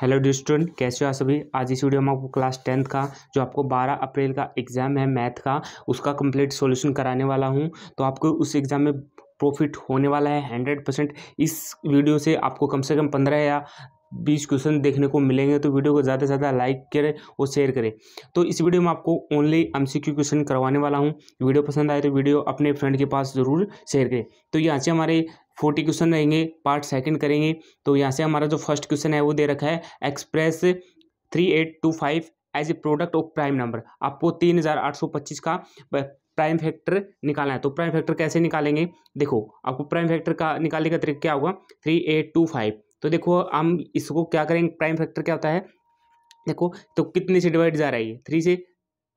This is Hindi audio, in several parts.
हेलो स्टूडेंट कैसे हो आप सभी आज इस वीडियो में आपको क्लास टेंथ का जो आपको 12 अप्रैल का एग्ज़ाम है मैथ का उसका कंप्लीट सॉल्यूशन कराने वाला हूं तो आपको उस एग्ज़ाम में प्रॉफिट होने वाला है हंड्रेड परसेंट इस वीडियो से आपको कम से कम पंद्रह या बीस क्वेश्चन देखने को मिलेंगे तो वीडियो को ज़्यादा से ज़्यादा लाइक करें और शेयर करें तो इस वीडियो में आपको ओनली एम क्वेश्चन करवाने वाला हूँ वीडियो पसंद आए तो वीडियो अपने फ्रेंड के पास ज़रूर शेयर करें तो यहाँ से हमारे फोर्टी क्वेश्चन रहेंगे पार्ट सेकंड करेंगे तो यहाँ से हमारा जो फर्स्ट क्वेश्चन है वो दे रखा है express three eight two five as a product of prime number आपको तीन हज़ार आठ सौ पच्चीस का प्राइम फैक्टर निकालना है तो प्राइम फैक्टर कैसे निकालेंगे देखो आपको प्राइम फैक्टर का निकालने का तरीका क्या होगा थ्री एट टू फाइव तो देखो हम इसको क्या करेंगे प्राइम फैक्टर क्या होता है देखो तो कितने से डिवाइड जा रहा है ये थ्री से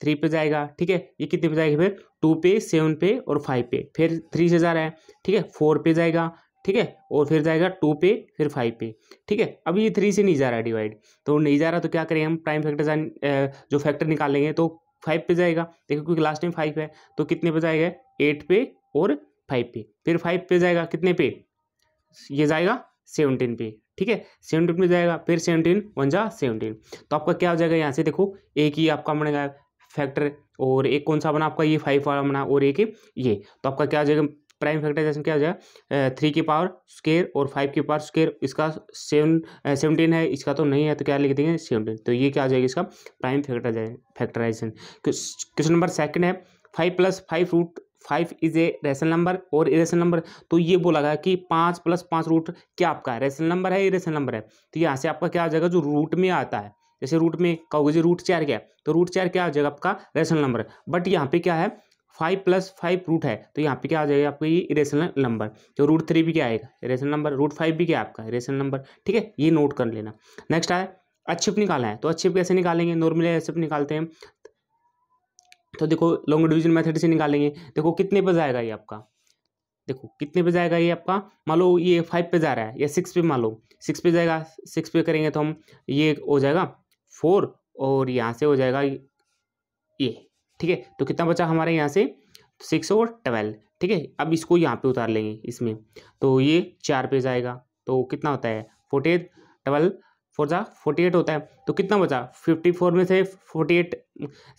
थ्री पे जाएगा ठीक है ये कितने पे जाएगा फिर टू पे सेवन पे और फाइव पे फिर थ्री से जा रहा है ठीक है फोर पे जाएगा ठीक है और फिर जाएगा टू पे फिर फाइव पे ठीक है अब ये थ्री से नहीं जा रहा है डिवाइड तो नहीं जा रहा तो क्या करें हम प्राइम फैक्टर जो फैक्टर निकालेंगे तो फाइव पे जाएगा देखो क्योंकि लास्ट टाइम फाइव है तो कितने पे जाएगा एट पे और फाइव पे फिर फाइव पे जाएगा कितने पे ये जाएगा सेवनटीन पे ठीक है सेवनटीन पे जाएगा फिर सेवनटीन वन जा सेवनटीन तो आपका क्या हो जाएगा यहाँ से देखो एक ही आपका बनेगा फैक्टर और एक कौन सा बना आपका ये फाइव वाला बना और एक ये तो आपका क्या हो जाएगा प्राइम फैक्टराइजेशन क्या हो जाएगा थ्री की पावर स्केयर और फाइव की पावर स्केयर इसका सेवन सेवनटीन है इसका तो नहीं है तो क्या लिख देंगे सेवनटीन तो ये क्या हो जाएगा इसका prime factor factorization question number second है five plus five root five is a rational number और इरेशनल नंबर तो ये बोला गया कि पाँच प्लस पाँच रूट क्या आपका रेशनल नंबर है इरेशनल नंबर है तो यहाँ से आपका क्या आ जाएगा जो रूट में आता है जैसे रूट में कहोगे जी रूट चार क्या है तो रूट चार क्या आ जाएगा आपका रेशनल नंबर बट यहाँ पे क्या है फाइव प्लस फाइव रूट है तो यहाँ पे क्या आ जाएगा आपको ये रेशनल नंबर तो रूट थ्री भी क्या आएगा रेशनल नंबर रूट फाइव भी क्या आपका रेशनल नंबर ठीक है ये नोट कर लेना नेक्स्ट आया अच्छिप निकालना है तो अच्छिप कैसे निकालेंगे नॉर्मली अच्छिप निकालते हैं तो देखो लॉन्ग डिविजन मेथड से निकालेंगे देखो कितने पे जाएगा ये आपका देखो कितने पे जाएगा ये आपका मान लो ये फाइव पे जा रहा है या सिक्स पे मान लो सिक्स पे जाएगा सिक्स पे करेंगे तो हम ये हो जाएगा फोर और यहाँ से हो जाएगा ये ठीक है तो कितना बचा हमारे यहाँ से सिक्स और ट्वेल्व ठीक है अब इसको यहाँ पे उतार लेंगे इसमें तो ये चार पे जाएगा तो कितना होता है फोर्टी एट ट्वेल्व फोर जा फोर्टी एट होता है तो कितना बचा फिफ्टी फोर में से फोर्टी एट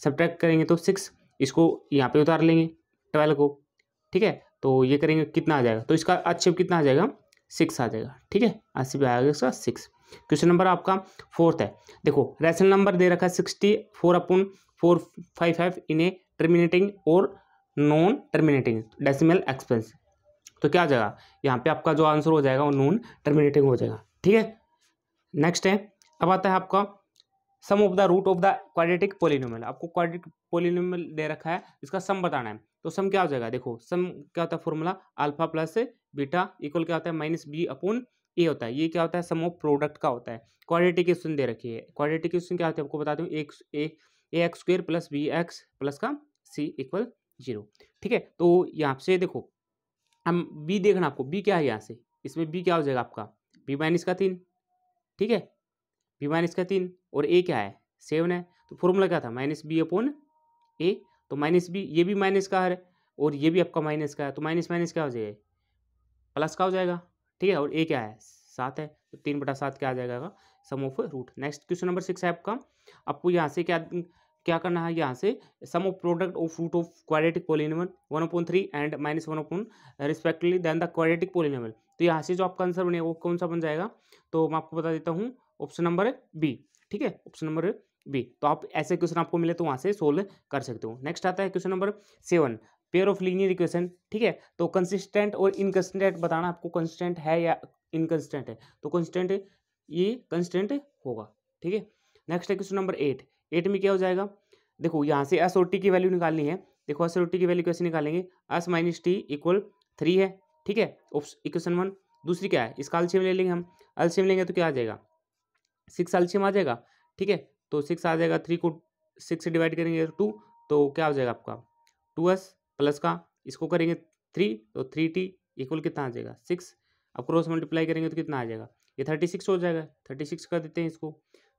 सब्ट्रैक्ट करेंगे तो सिक्स इसको यहाँ पे उतार लेंगे ट्वेल्व को ठीक है तो ये करेंगे कितना आ जाएगा तो इसका अच्छे कितना आ जाएगा सिक्स आ जाएगा ठीक है अस्सी पे आएगा इसका सिक्स क्वेश्चन नंबर आपका फोर्थ है देखो रैशनल नंबर दे रखा है सिक्सटी फोर अपन four five five in a terminating और नॉन टर्मिनेटिंग डेसिमल एक्सपेंस तो क्या आ जाएगा यहाँ पे आपका जो आंसर हो जाएगा वो नॉन टर्मिनेटिंग हो जाएगा ठीक है नेक्स्ट है अब आता है आपका sum of the root of the quadratic polynomial आपको क्वाड्रेटिक पोलिनोमल दे रखा है इसका सम बताना है तो सम क्या हो जाएगा देखो सम क्या होता है formula alpha plus beta equal क्या होता है माइनस बी अपॉन ए होता है ये क्या होता है सम ऑफ प्रोडक्ट का होता है क्वालिटी क्वेश्चन दे रखी है क्वालिटी क्वेश्चन क्या होती है आपको बता दूँ एक a x square plus b x plus का सी इक्वल जीरो ठीक है तो यहाँ से देखो हम बी देखना आपको बी क्या है यहाँ से इसमें बी क्या हो जाएगा आपका बी माइनस का तीन ठीक है बी माइनस का तीन और ए क्या है सेवन है तो फॉर्मूला क्या था माइनस बी अपोन ए तो माइनस बी ये भी माइनस का है और ये भी आपका माइनस का है तो माइनस माइनस क्या हो जाएगा प्लस का हो जाएगा ठीक है और ए क्या है सात है तो तीन बटा सात क्या आ जाएगा sum of root next question number six है आपका आपको यहाँ से क्या क्या करना है यहाँ से sum of product of root of quadratic polynomial one upon three and minus one of respectively then the quadratic polynomial तो यहाँ से जो आपका आंसर बनेगा वो कौन सा बन जाएगा तो मैं आपको बता देता हूँ ऑप्शन नंबर बी ठीक है ऑप्शन नंबर बी तो आप ऐसे क्वेश्चन आपको मिले तो वहाँ से सोल्व कर सकते हो नेक्स्ट आता है question number seven pair of linear equation ठीक है तो कंसिस्टेंट और इनकंसिस्टेंट बताना आपको कंसिस्टेंट है या इनकंसिस्टेंट है तो कंसिस्टेंट ये कंसिस्टेंट होगा ठीक है नेक्स्ट है क्वेश्चन नंबर एट एट में क्या हो जाएगा देखो यहाँ से एस और टी की वैल्यू निकालनी है देखो एस और टी की वैल्यू कैसे निकालेंगे s minus t equal three है ठीक है इक्वेशन वन दूसरी क्या है इसका एल्शियम ले लेंगे हम एल्शियम लेंगे तो क्या आ जाएगा सिक्स एल्शियम आ जाएगा ठीक है तो सिक्स आ जाएगा थ्री को सिक्स से डिवाइड करेंगे टू तो क्या हो जाएगा आपका टू एस प्लस का इसको करेंगे थ्री तो थ्री टी इक्वल कितना आ जाएगा सिक्स अब क्रॉस मल्टीप्लाई करेंगे तो कितना आ जाएगा ये थर्टी सिक्स हो जाएगा थर्टी सिक्स कर देते हैं इसको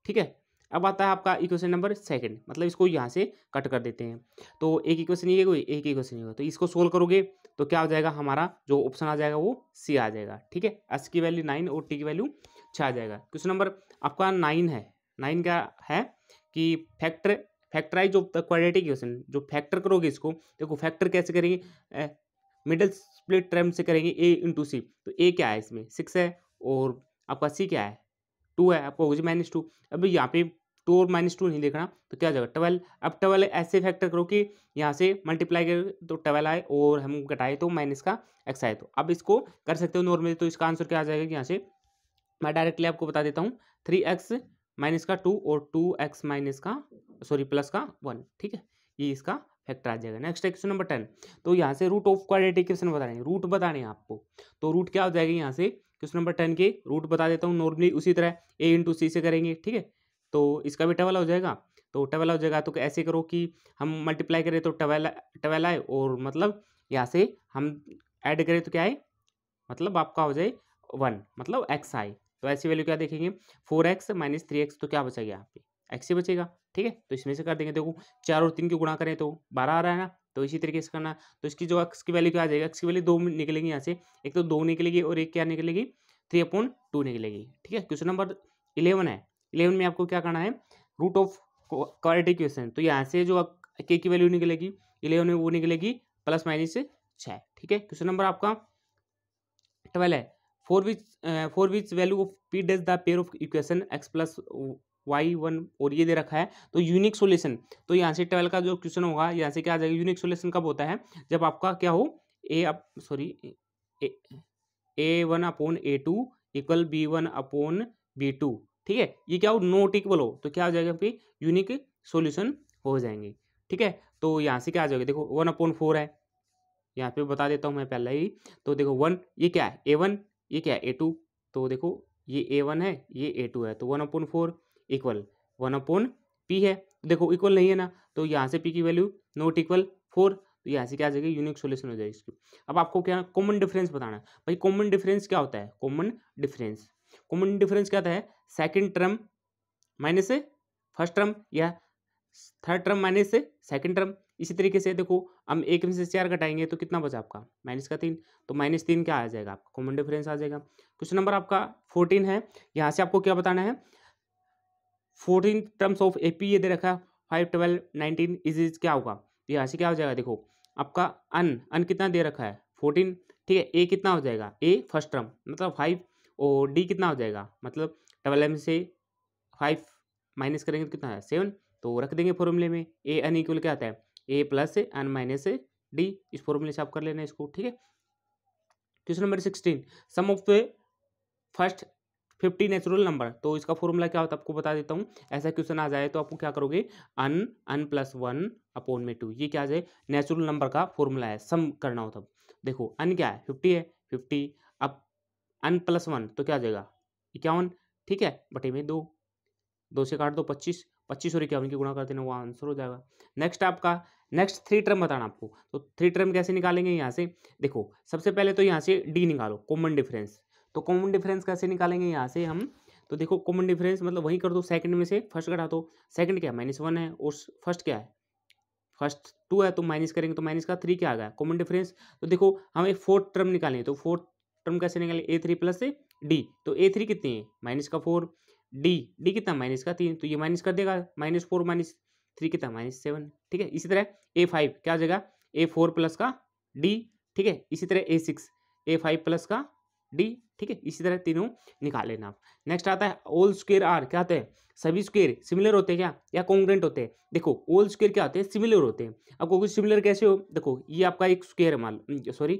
ठीक है अब आता है आपका इक्वेशन नंबर सेकंड मतलब इसको यहाँ से कट कर देते हैं तो एक इक्वेशन ये कोई एक इक्वेशन ये तो इसको सोल्व करोगे तो क्या हो जाएगा हमारा जो ऑप्शन आ जाएगा वो सी आ जाएगा ठीक है एस की वैल्यू नाइन और टी की वैल्यू छः आ जाएगा क्वेश्चन नंबर आपका नाइन है नाइन क्या है कि factor factorise of the quadratic equation जो फैक्टर करोगे इसको देखो फैक्टर कैसे करेंगे मिडल स्प्लिट टर्म से करेंगे ए इंटू सी तो ए क्या है इसमें सिक्स है और आपका सी क्या है टू है आपका होगी माइनस टू अभी यहाँ पे टू और माइनस टू नहीं देखना तो क्या हो जाएगा ट्वेल्व अब ट्वेल्व ऐसे फैक्टर करो कि यहाँ से मल्टीप्लाई कर तो ट्वेल्व आए और हम घटाए तो माइनस का एक्स आए तो अब इसको कर सकते हो नॉर्मली तो इसका आंसर क्या आ जाएगा यहाँ से मैं डायरेक्टली आपको बता देता हूँ थ्री एक्स माइनस का टू और टू एक्स माइनस का सॉरी प्लस का वन ठीक है ये इसका फैक्टर आ जाएगा नेक्स्ट है क्वेश्चन नंबर टेन तो यहाँ से रूट ऑफ क्वाड्रेटिक इक्वेशन रहे हैं रूट बता रहे हैं आपको तो रूट क्या हो जाएगा यहाँ से क्वेश्चन नंबर टेन के रूट बता देता हूँ नॉर्मली उसी तरह ए इंटू सी से करेंगे ठीक है तो इसका भी टवेल हो जाएगा तो टवेल हो जाएगा तो ऐसे करो कि हम मल्टीप्लाई करें तो टवेल टवेल आए और मतलब यहाँ से हम ऐड करें तो क्या आए मतलब आपका हो जाए वन मतलब एक्स आए तो ऐसी वैल्यू क्या देखेंगे four x minus three x तो क्या बचेगा यहाँ पे एक्स ही बचेगा ठीक है तो इसमें से कर देंगे देखो चार और तीन की गुणा करें तो बारह आ रहा है ना तो इसी तरीके से करना तो इसकी जो एक्स की वैल्यू क्या आ जाएगी एक्स की वैल्यू दो निकलेगी यहाँ से एक तो दो निकलेगी और एक क्या निकलेगी थ्री अपॉन टू निकलेगी ठीक है क्वेश्चन नंबर इलेवन है इलेवन में आपको क्या करना है रूट ऑफ क्वालिटी क्वेश्चन तो यहाँ से जो के की वैल्यू निकलेगी इलेवन में वो निकलेगी प्लस माइनस छः ठीक है क्वेश्चन नंबर आपका ट्वेल्व है four which four which value of p p the pair of equation x plus y one और ये दे रखा है तो यूनिक सोल्यूशन तो यहाँ से ट्वेल्व का जो क्वेश्चन होगा यहाँ से क्या आ जाएगा यूनिक सोल्यूशन कब होता है जब आपका क्या हो a up sorry a one upon a two equal b one upon b two ठीक है ये क्या हो नोट इक्वल हो तो क्या हो जाएगा फिर यूनिक सोल्यूशन हो जाएंगे ठीक है तो यहाँ से क्या आ जाएगा देखो वन अपोन फोर है यहाँ पे बता देता हूँ मैं पहले ही तो देखो वन ये क्या है ए वन ये क्या है ए टू तो देखो ये ए वन है ये ए टू है तो one upon four equal one upon p है तो देखो इक्वल नहीं है ना तो यहाँ से पी की वैल्यू नोट इक्वल फोर तो यहाँ से क्या आ जाएगी यूनिक सोल्यूशन हो जाएगी इसकी अब आपको क्या कॉमन डिफरेंस बताना है भाई कॉमन डिफरेंस क्या होता है कॉमन डिफरेंस कॉमन डिफरेंस क्या होता है second term minus first term या third term minus second term इसी तरीके से देखो हम एक में से चार घटाएंगे तो कितना बचा आपका माइनस का तीन तो माइनस तीन क्या आ जाएगा आपका कॉमन डिफरेंस आ जाएगा क्वेश्चन नंबर आपका फोर्टीन है यहाँ से आपको क्या बताना है fourteen terms of A P ये दे रखा है five twelve nineteen is is क्या होगा यहाँ से क्या हो जाएगा देखो आपका अन अन कितना दे रखा है फोर्टीन ठीक है ए कितना हो जाएगा ए फर्स्ट टर्म मतलब फाइव और डी कितना हो जाएगा मतलब ट्वेल्व में से फाइव माइनस करेंगे तो कितना है सेवन तो रख देंगे फॉर्मूले में ए अन इक्वल क्या आता है a plus a n minus a d इस फॉर्मूले से आप कर लेना इसको ठीक है question number sixteen sum of the first fifty natural number तो इसका फॉर्मूला क्या होता है आपको बता देता हूँ ऐसा क्वेश्चन आ जाए तो आपको क्या करोगे n n plus one upon में टू ये क्या जाए नेचुरल नंबर का फॉर्मूला है सम करना होता देखो अन क्या है फिफ्टी है फिफ्टी अब अन प्लस वन तो क्या आ जाएगा इक्यावन ठीक है बटे में दो दो से काट दो पच्चीस पच्चीस और इक्यावन की गुणा कर देना वो आंसर हो जाएगा नेक्स्ट आपका नेक्स्ट थ्री टर्म बताना आपको तो थ्री टर्म कैसे निकालेंगे यहाँ से देखो सबसे पहले तो यहाँ से डी निकालो कॉमन डिफरेंस तो कॉमन डिफरेंस कैसे निकालेंगे यहाँ से हम तो देखो कॉमन डिफरेंस मतलब वही कर दो सेकंड में से फर्स्ट कटा दो सेकंड क्या है माइनस वन है और फर्स्ट क्या है फर्स्ट टू है तो माइनस करेंगे तो माइनस का थ्री क्या आ गया कॉमन डिफरेंस तो देखो हमें फोर्थ टर्म निकालेंगे तो फोर्थ टर्म कैसे निकालें ए थ्री प्लस से डी तो ए थ्री कितनी है माइनस का फोर डी डी कितना माइनस का तीन तो ये माइनस कर देगा माइनस फोर माइनस थ्री कितना माइनस सेवन ठीक है इसी तरह ए फाइव क्या हो जाएगा ए फोर प्लस का डी ठीक है इसी तरह a six a five plus का डी ठीक है इसी तरह तीनों निकाल लेना आप नेक्स्ट आता है ओल स्क्र आर क्या होते हैं सभी स्क्वेयर सिमिलर होते हैं क्या या कॉन्ग्रेंट होते हैं देखो ओल स्क्र क्या होते हैं सिमिलर होते हैं आपको कुछ सिमिलर कैसे हो देखो ये आपका एक स्क्र है मान सॉरी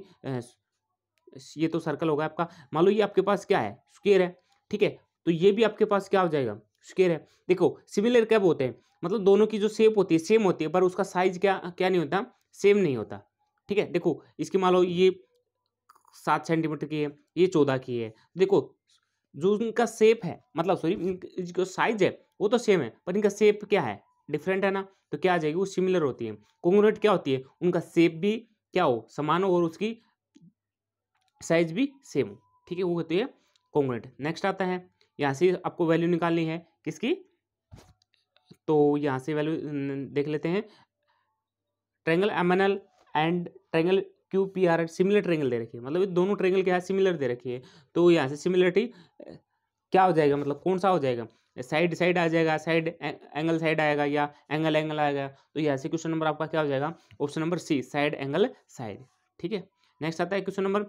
ये तो सर्कल होगा आपका मान लो ये आपके पास क्या है स्क्वेयर है ठीक है तो ये भी आपके पास क्या हो जाएगा स्क्वेयर है देखो सिमिलर कब होते हैं मतलब दोनों की जो शेप होती है सेम होती है पर उसका साइज क्या क्या नहीं होता सेम नहीं होता ठीक है देखो इसकी मान लो ये सात सेंटीमीटर की है ये चौदह की है देखो जो इनका शेप है मतलब सॉरी जो साइज है वो तो सेम है पर इनका शेप क्या है डिफरेंट है ना तो क्या आ जाएगी वो सिमिलर होती है कॉन्ग्रेट क्या होती है उनका शेप भी क्या हो समान हो और उसकी साइज भी सेम हो ठीक है वो होती है कॉन्ग्रेट नेक्स्ट आता है यहाँ से आपको वैल्यू निकालनी है किसकी तो यहाँ से वैल्यू देख लेते हैं triangle M N L and triangle Q P R similar triangle दे रखी है मतलब ये दोनों ट्रेंगल क्या है सिमिलर दे रखी है तो यहाँ से सिमिलरिटी क्या हो जाएगा मतलब कौन सा हो जाएगा साइड साइड आ जाएगा साइड एंगल साइड आएगा या एंगल एंगल आएगा तो यहाँ से क्वेश्चन नंबर आपका क्या हो जाएगा option number C side angle side ठीक है नेक्स्ट आता है question number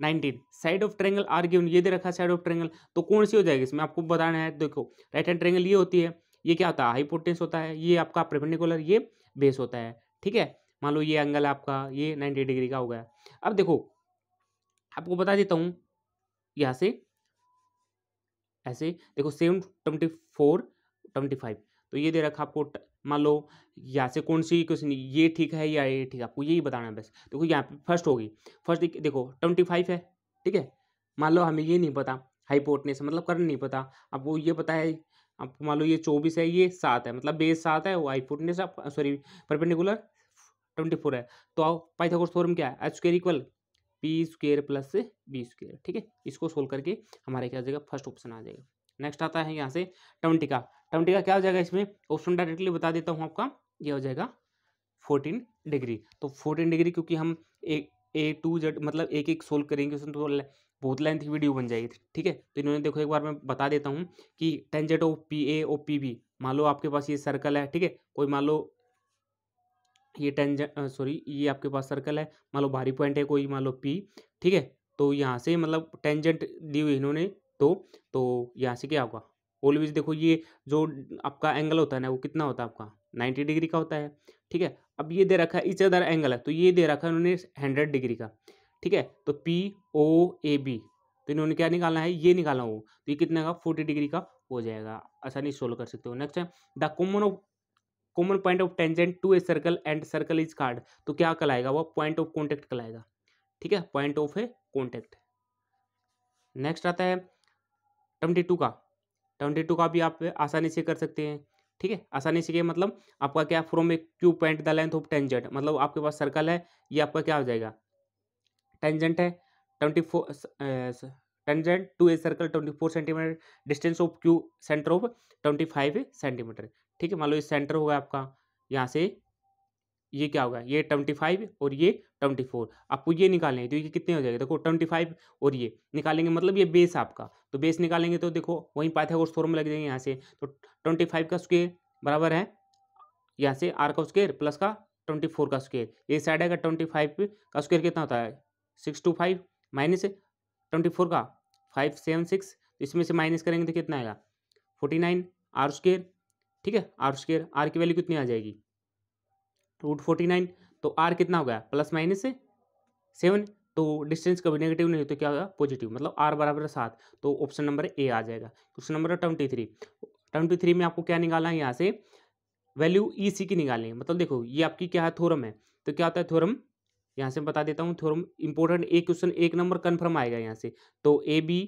nineteen side of triangle are given ये दे रखा है साइड ऑफ ट्रेंगल तो कौन सी हो जाएगी इसमें आपको बताना है देखो राइट हैंड ट्रेंगल ये होती है ये क्या होता है हाईपोटेंस होता है ये आपका परपेंडिकुलर ये बेस होता है ठीक है मान लो ये एंगल आपका ये नाइन्टी डिग्री का हो गया अब देखो आपको बता देता हूँ यहाँ से ऐसे देखो seven twenty four twenty five तो ये दे रखा आपको मान लो यहाँ से कौन सी क्वेश्चन ये ठीक है या ये ठीक है आपको यही बताना है बस देखो यहाँ पे फर्स्ट होगी फर्स्ट देखो ट्वेंटी फाइव है ठीक है मान लो हमें ये नहीं पता हाइपोटनेस मतलब करंट नहीं पता आपको ये पता है आपको मान लो ये चौबीस है ये सात है मतलब बेस सात है वाई फुटनेस आपका सॉरी परपेंडिकुलर ट्वेंटी फोर है तो आओ पाइथागोरस थ्योरम क्या है h square equal p square plus b square ठीक है इसको सोल्व करके हमारे क्या आ जाएगा फर्स्ट ऑप्शन आ जाएगा नेक्स्ट आता है यहाँ से ट्वेंटी का ट्वेंटी का क्या हो जाएगा इसमें ऑप्शन डायरेक्टली बता देता हूँ आपका ये हो जाएगा फोर्टीन डिग्री तो फोर्टीन डिग्री क्योंकि हम ए ए टू जेड मतलब एक एक सोल्व करेंगे उसमें तो बहुत लेंथ की वीडियो बन जाएगी ठीक है तो इन्होंने देखो एक बार मैं बता देता हूँ कि tangent of P A O P B मान लो आपके पास ये सर्कल है ठीक है कोई मान लो ये टेंजेट सॉरी ये आपके पास सर्कल है मान लो भारी पॉइंट है कोई मान लो पी ठीक है तो यहाँ से मतलब टेंजेंट दी हुई इन्होंने तो तो यहाँ से क्या होगा ऑलवेज देखो ये जो आपका एंगल होता है ना वो कितना होता है आपका नाइन्टी डिग्री का होता है ठीक है अब ये दे रखा है इच अदर एंगल है तो ये दे रखा है उन्होंने हंड्रेड डिग्री का ठीक है तो पी ओ ए बी तो इन्होंने क्या निकालना है ये निकालना हो तो ये कितने का फोर्टी डिग्री का हो जाएगा आसानी सोल्व कर सकते हो नेक्स्ट है the common of common point of tangent to a circle and circle is called तो क्या कहलाएगा वो पॉइंट ऑफ कॉन्टेक्ट कहलाएगा ठीक है point of a contact next आता है ट्वेंटी टू का ट्वेंटी टू का भी आप आसानी से कर सकते हैं ठीक है आसानी से मतलब आपका क्या from a Q point the length of tangent मतलब आपके पास सर्कल है ये आपका क्या हो जाएगा टेंजेंट है twenty four tangent to a circle twenty four centimetre distance of Q centre of twenty five centimetre ठीक है मान लो ये सेंटर होगा आपका यहाँ से ये क्या होगा ये ट्वेंटी फाइव और ये ट्वेंटी फोर आपको ये निकालेंगे तो ये कितने हो जाएगा देखो ट्वेंटी फाइव और ये निकालेंगे मतलब ये बेस आपका तो बेस निकालेंगे तो देखो वहीं पाइथागोरस थ्योरम लग जाएंगे यहाँ से तो ट्वेंटी फाइव का स्क्वेयर बराबर है यहाँ से आर का स्क्वेयर प्लस का ट्वेंटी फोर का स्क्वेयर ये साइड आएगा ट्वेंटी फाइव का स्क्वेयर कितना होता है six two five minus twenty four का फाइव सेवन सिक्स तो इसमें से माइनस करेंगे तो कितना आएगा फोर्टी नाइन आर स्क्र ठीक है आर स्केयर आर की वैल्यू कितनी आ जाएगी रूट फोर्टी नाइन तो आर कितना हो गया प्लस माइनस सेवन तो डिस्टेंस कभी नेगेटिव नहीं तो क्या होगा पॉजिटिव मतलब आर बराबर सात तो ऑप्शन नंबर ए आ जाएगा question number twenty three twenty three में आपको क्या निकालना है यहाँ से वैल्यू ई सी की निकालनी है मतलब देखो ये आपकी क्या है थोरम है तो क्या होता है थोरम यहाँ से बता देता हूँ थोड़म इम्पोर्टेंट एक क्वेश्चन एक नंबर कन्फर्म आएगा यहाँ से तो a b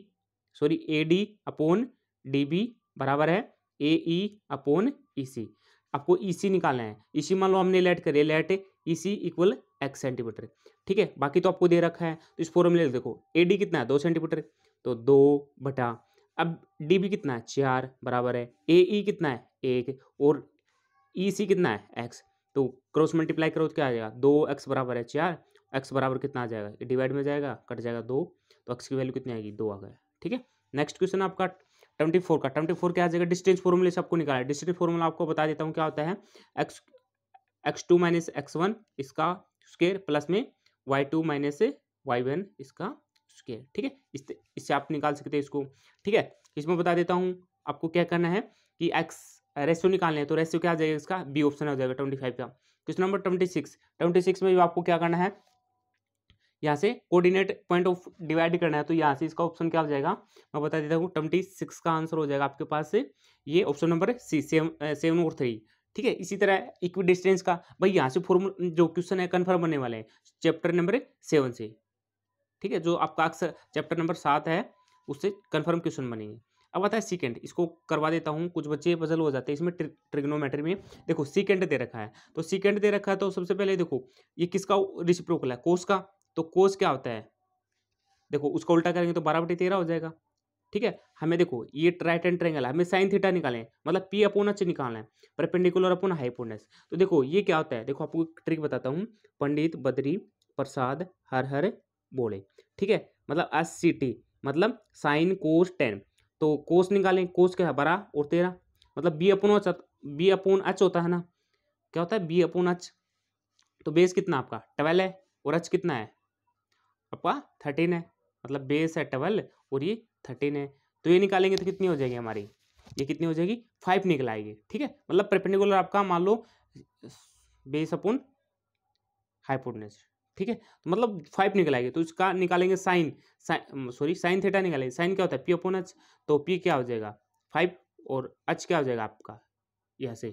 sorry a d upon d b बराबर है ए ई अपोन ई सी आपको ई e सी निकालना है ई e सी मान लो हमने लेट करे let e c equal x centimetre ठीक है बाकी तो आपको दे रखा है तो इस फॉर्मूले देखो ए डी कितना है दो सेंटीमीटर तो दो बटा अब डी बी कितना है चार बराबर है ए ई e कितना है एक और ई सी कितना है एक्स तो क्रॉस मल्टीप्लाई करो तो क्या आ जाएगा दो एक्स बराबर है चार एक्स बराबर कितना आ जाएगा डिवाइड में जाएगा कट जाएगा दो तो एक्स की वैल्यू कितनी आएगी दो आ गया ठीक है नेक्स्ट क्वेश्चन आपका ट्वेंटी फोर का ट्वेंटी फोर क्या आ जाएगा डिस्टेंस फॉर्मूले से आपको निकाला डिस्टेंस फॉर्मूला आपको बता देता हूँ क्या होता है x x two minus x one इसका स्केयर प्लस में y two minus y one इसका स्केयर ठीक है इससे इससे आप निकाल सकते हैं इसको ठीक है इसमें बता देता हूँ आपको क्या करना है कि एक्स रेशियो निकालने हैं तो रेशियो क्या आ जाएगा इसका बी ऑप्शन हो जाएगा ट्वेंटी फाइव का question number twenty six twenty six में भी आपको क्या करना है यहाँ से कोऑर्डिनेट पॉइंट ऑफ डिवाइड करना है तो यहाँ से इसका ऑप्शन क्या हो जाएगा मैं बता देता हूँ ट्वेंटी सिक्स का आंसर हो जाएगा आपके पास से ये ऑप्शन नंबर सी सेवन और थ्री ठीक है इसी तरह इक्वी डिस्टेंस का भाई यहाँ से फॉर्मूल जो क्वेश्चन है कन्फर्म बनने वाले हैं चैप्टर नंबर सेवन से ठीक है जो आपका अक्सर चैप्टर नंबर सात है उससे कन्फर्म क्वेश्चन बनेंगे अब आता है सिकेंड इसको करवा देता हूँ कुछ बच्चे पजल हो जाते हैं इसमें ट्रिग्नोमेट्री में देखो सिकेंड दे रखा है तो सिकेंड दे रखा है तो सबसे पहले देखो ये किसका रिसिप्रोकल है कोस का तो कोस क्या होता है देखो उसको उल्टा करेंगे तो बारह बटे तेरह हो जाएगा ठीक है हमें देखो ये राइट एंड ट्रेंगल है हमें साइन थीटा निकालें मतलब पी अपोन अच्छे निकालना है परपेंडिकुलर अपोन हाइपोनस तो देखो ये क्या होता है देखो आपको ट्रिक बताता हूँ पंडित बद्री प्रसाद हर हर बोले ठीक है मतलब एस सी टी मतलब साइन कोस टेन तो कोस निकालें कोस क्या है बारह और तेरह मतलब b upon h b upon h होता है ना क्या होता है बी अपून एच तो बेस कितना आपका ट्वेल्व है और एच कितना है आपका थर्टीन है मतलब बेस है ट्वेल्व और ये थर्टीन है तो ये निकालेंगे तो कितनी हो जाएगी हमारी ये कितनी हो जाएगी फाइव निकल आएगी ठीक है मतलब प्रपेंडिकुलर आपका मान लो बेस अपून हाइपोटनेस ठीक है तो मतलब फाइव निकल आएगी तो इसका निकालेंगे साइन सॉरी साइन थेटा निकालेंगे साइन क्या होता है पी अपोन एच तो पी क्या हो जाएगा फाइव और एच क्या हो जाएगा आपका यहाँ से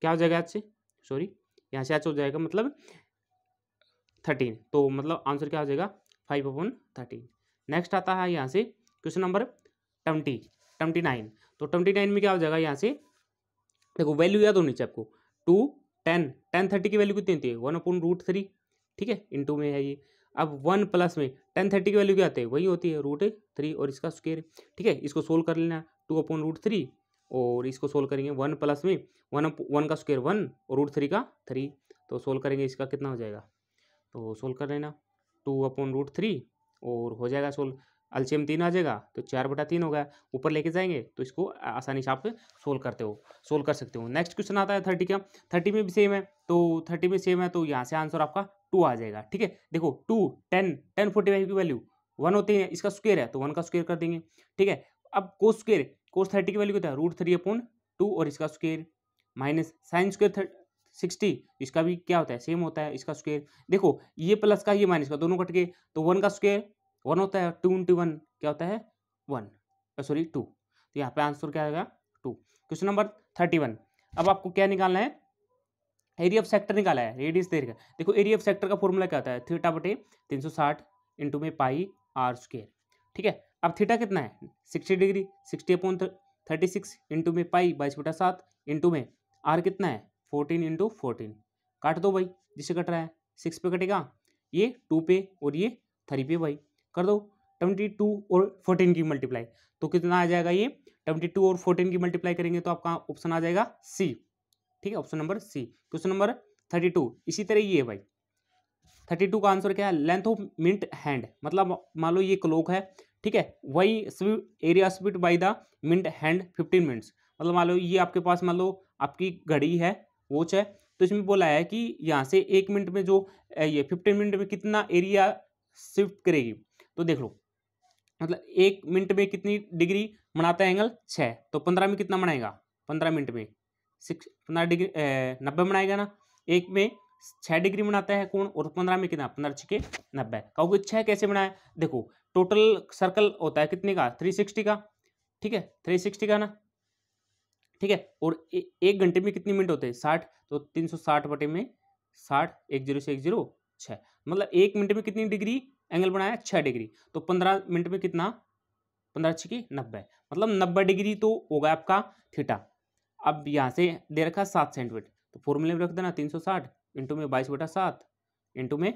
क्या हो जाएगा एच से सॉरी यहाँ से एच हो जाएगा मतलब थर्टीन तो मतलब आंसर क्या हो जाएगा फाइव अपॉन थर्टीन नेक्स्ट आता है यहाँ से question number twenty twenty nine तो ट्वेंटी नाइन में क्या हो जाएगा यहाँ से देखो वैल्यू याद होनी चाहिए आपको टू टेन टेन थर्टी की वैल्यू कितनी होती है वन अपॉन रूट थ्री ठीक है इंटू में है ये अब वन प्लस में टेन थर्टी की वैल्यू क्या आती है वही होती है रूट थ्री और इसका स्क्वेयर ठीक है इसको सोल्व कर लेना टू अपॉन रूट थ्री और इसको सोल्व करेंगे वन प्लस में वन वन का स्क्वेयर वन और रूट थ्री का थ्री तो सोल्व करेंगे इसका कितना हो जाएगा तो सोल्व कर लेना टू अपॉन रूट थ्री और हो जाएगा सोल्व एल्शियम तीन आ जाएगा तो चार बटा तीन हो गया ऊपर लेके जाएंगे तो इसको आसानी से आप सोल्व करते हो सोल्व कर सकते हो नेक्स्ट क्वेश्चन आता है थर्टी का थर्टी में भी सेम है तो थर्टी में सेम है तो यहाँ से आंसर आपका टू आ जाएगा ठीक है देखो two tan tan forty five की वैल्यू वन होती है इसका स्क्वेयर है तो वन का स्क्वेयर कर देंगे ठीक है अब कोस स्क्वेयर कोस थर्टी की वैल्यू क्या है रूट थ्री अपॉन टू और इसका square minus sine square sixty इसका भी क्या होता है सेम होता है इसका स्क्वेयर देखो ये प्लस का ये माइनस का दोनों कट के तो वन का स्क्वेयर वन होता है टू इंटू वन क्या होता है वन सॉरी टू तो यहाँ पे आंसर क्या आएगा two question number thirty one अब आपको क्या निकालना है एरिया ऑफ सेक्टर निकाला है रेडियस देर का देखो एरिया ऑफ सेक्टर का फॉर्मूला क्या होता है थीटा बटे तीन सौ साठ इंटू में पाई आर स्क्र ठीक है अब थीटा कितना है sixty degree sixty upon thirty six into में पाई बाईस बटा सात इंटू में आर कितना है फोर्टीन इंटू फोर्टीन काट दो भाई जिसे कट रहा है सिक्स पे कटेगा ये टू पे और ये थ्री पे भाई कर दो ट्वेंटी टू और फोर्टीन की मल्टीप्लाई तो कितना आ जाएगा ये ट्वेंटी टू और फोर्टीन की मल्टीप्लाई करेंगे तो आपका ऑप्शन आ जाएगा सी ठीक है option number C question number thirty two इसी तरह ये है भाई थर्टी टू का आंसर क्या है लेंथ ऑफ मिंट हैंड मतलब मान लो ये क्लोक है ठीक है वही area swept by the minute hand fifteen minutes मतलब मान लो ये आपके पास मान लो आपकी घड़ी है वॉच है तो इसमें बोला है कि यहाँ से एक मिनट में जो ये फिफ्टीन मिनट में कितना एरिया शिफ्ट करेगी तो देख लो मतलब एक मिनट में कितनी डिग्री मनाता है एंगल छः तो पंद्रह में कितना मनाएगा पंद्रह मिनट में सिक्स पंद्रह डिग्री नब्बे मनाएगा ना एक में छः डिग्री मनाता है कौन और पंद्रह में कितना पंद्रह छः नब्बे कहोगे छः कैसे बनाया देखो टोटल सर्कल होता है कितने का थ्री सिक्सटी का ठीक है थ्री सिक्सटी का ना ठीक है और एक घंटे में कितने मिनट होते हैं साठ तो तीन सौ साठ बटे में साठ एक जीरो से एक जीरो छः मतलब एक मिनट में कितनी डिग्री एंगल बनाया छः डिग्री तो पंद्रह मिनट में कितना पंद्रह की नब्बे मतलब नब्बे डिग्री तो होगा आपका थीटा अब यहाँ से दे रखा सात सेंटीमीटर तो फॉर्मूले में रख देना तीन सौ साठ इंटू में बाईस बटा सात इंटू में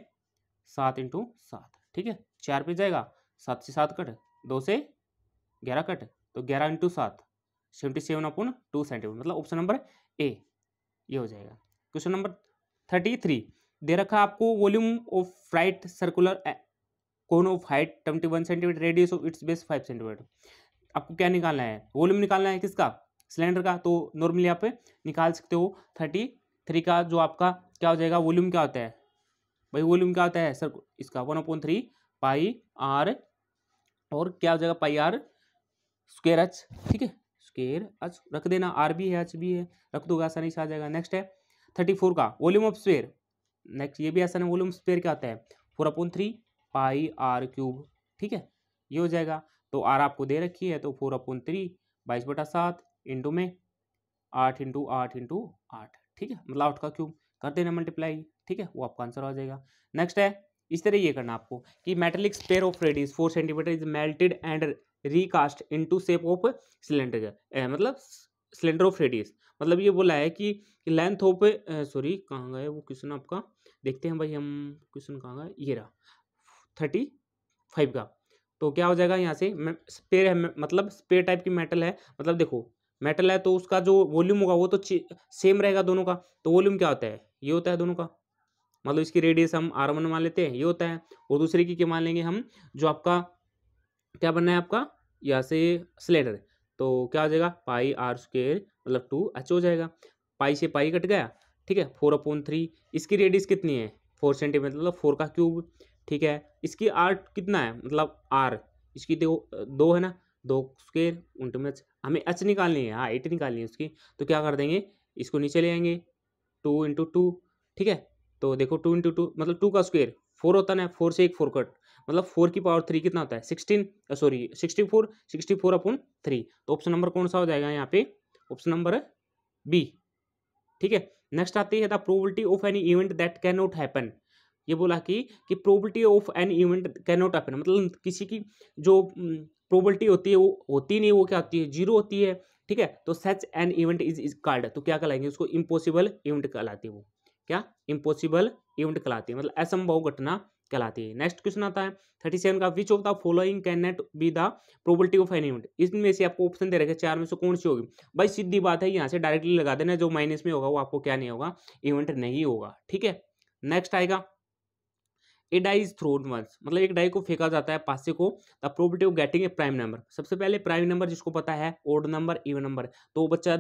सात इंटू सात ठीक है चार पे जाएगा सात से सात कट दो से ग्यारह कट तो ग्यारह इंटू सात seventy seven upon two centimetre मतलब ऑप्शन नंबर ए ये हो जाएगा क्वेश्चन नंबर थर्टी थ्री दे रखा आपको volume of right circular cone of height twenty one centimetre radius of its base five centimetre आपको क्या निकालना है वॉल्यूम निकालना है किसका सिलेंडर का तो नॉर्मली आप निकाल सकते हो थर्टी थ्री का जो आपका क्या हो जाएगा वॉल्यूम क्या होता है भाई वॉल्यूम क्या होता है सर इसका one point three pi r और क्या हो जाएगा पाई आर स्क्र एच ठीक है स्क्वेयर एच रख देना आर भी है एच भी है रख दोगे आसानी से आ जाएगा नेक्स्ट है थर्टी फोर का वॉल्यूम ऑफ स्पेयर नेक्स्ट ये भी आसान है वॉल्यूम स्पेयर क्या होता है four upon three pi r cube ठीक है ये हो जाएगा तो आर आपको दे रखी है तो फोर अपॉन थ्री बाईस बटा सात इंटू में आठ इंटू आठ इंटू आठ ठीक है मतलब आठ का क्यूब कर देना मल्टीप्लाई ठीक है वो आपका आंसर आ जाएगा नेक्स्ट है इस तरह ये करना आपको कि metallic sphere of radius four centimetre is melted and recast into shape of cylinder मतलब सिलेंडर ऑफ रेडियस मतलब ये बोला है कि लेंथ ऑफ सॉरी कहाँ गए वो क्वेश्चन आपका देखते हैं भाई हम क्वेश्चन कहाँ गए ये रहा थर्टी फाइव का तो क्या हो जाएगा यहाँ से स्पेयर है मतलब स्पेयर टाइप की मेटल है मतलब देखो मेटल है तो उसका जो वॉल्यूम होगा वो तो सेम रहेगा दोनों का तो वॉल्यूम क्या होता है ये होता है दोनों का मतलब इसकी रेडियस हम आर वन मान लेते हैं ये होता है और दूसरे की क्या मान लेंगे हम जो आपका क्या बनना है आपका यहाँ से सिलेंडर तो क्या हो जाएगा पाई आर स्क्र मतलब टू एच हो जाएगा पाई से पाई कट गया ठीक है फोर अपॉन थ्री इसकी रेडियस कितनी है फोर सेंटीमीटर मतलब फोर का क्यूब ठीक है इसकी आर कितना है मतलब आर इसकी दो दो है ना दो स्केयर उनट में हमें एच निकालनी है हाँ एट निकालनी है उसकी तो क्या कर देंगे इसको नीचे ले आएंगे टू इंटू टू ठीक है तो देखो टू इंटू टू मतलब टू का स्क्वेयर फोर होता ना फोर से एक फोर कट मतलब फोर की पावर थ्री कितना होता है sixteen sorry sixty four sixty four upon three तो ऑप्शन नंबर कौन सा हो जाएगा यहाँ पे ऑप्शन नंबर बी ठीक है नेक्स्ट आती है the probability of any event that can not happen ये बोला कि कि probability of an event not happen मतलब किसी की जो प्रोबलिटी होती है वो होती नहीं वो क्या होती है जीरो होती है ठीक है तो such an event is is called तो क्या कहलाएंगे उसको इम्पॉसिबल इवेंट कहलाती है वो क्या इम्पॉसिबल इवेंट कहलाती है मतलब असंभव घटना कहलाती है नेक्स्ट क्वेश्चन आता है थर्टी सेवन का which of the following can not be the probability of an event इसमें से आपको ऑप्शन दे रखे चार में से कौन सी होगी भाई सीधी बात है यहाँ से डायरेक्टली लगा देना जो माइनस में होगा वो आपको क्या नहीं होगा इवेंट नहीं होगा ठीक है नेक्स्ट आएगा a die is thrown once मतलब एक डाई को फेंका जाता है पासे को the probability of getting a prime number सबसे पहले प्राइम नंबर जिसको पता है ओड नंबर इवन नंबर तो वो बच्चा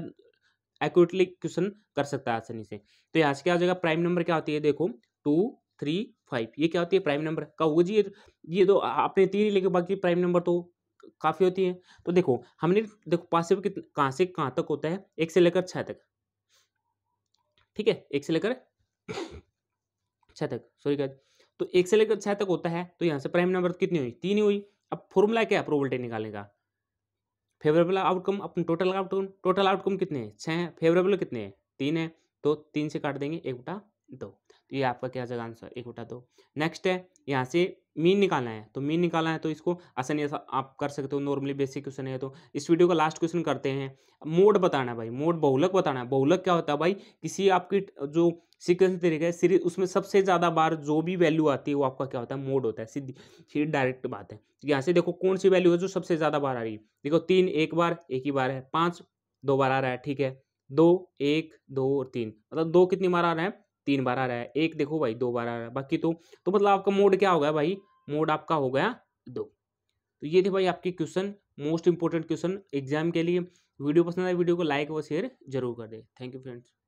एक्यूरेटली क्वेश्चन कर सकता है आसानी से तो यहाँ से क्या हो जाएगा प्राइम नंबर क्या होती है देखो टू थ्री फाइव ये क्या होती है प्राइम नंबर का कहोगे जी ये तो आपने तीन ही लेके बाकी प्राइम नंबर तो काफ़ी होती है तो देखो हमने देखो पासिव कित कहाँ से कहाँ तक होता है एक से लेकर छः तक ठीक है एक से लेकर छः तक सॉरी क्या तो एक से लेकर छह तक होता है तो यहाँ से प्राइम नंबर कितनी हुई तीन ही हुई अब फॉर्मूला क्या है प्रोबेबिलिटी निकालेगा फेवरेबल आउटकम अपने टोटल आउटकम टोटल आउटकम कितने छह छः हैं फेवरेबल कितने हैं तीन है तो तीन से काट देंगे एक बटा दो तो ये आपका क्या जाएगा आंसर एक उठा दो नेक्स्ट है यहाँ से मीन निकालना है तो मीन निकालना है तो इसको आसानी से आप कर सकते हो नॉर्मली बेसिक क्वेश्चन है तो इस वीडियो का लास्ट क्वेश्चन करते हैं मोड बताना है भाई मोड बहुलक बताना है बहुलक क्या होता है भाई किसी आपकी जो सिक्वेंस तरीका है सीरीज उसमें सबसे ज़्यादा बार जो भी वैल्यू आती है वो आपका क्या होता है मोड होता है सीधी सीधी डायरेक्ट बात है यहाँ से देखो कौन सी वैल्यू है जो सबसे ज़्यादा बार आ रही है देखो तीन एक बार एक ही बार है पाँच दो बार आ रहा है ठीक है दो एक दो और तीन मतलब दो कितनी बार आ रहा है तीन बार आ रहा है एक देखो भाई दो बार आ रहा है बाकी तो तो मतलब आपका मोड क्या हो गया भाई मोड आपका हो गया दो तो ये थे भाई आपके question most important question exam के लिए वीडियो पसंद आए वीडियो को लाइक और शेयर जरूर कर दे थैंक यू फ्रेंड्स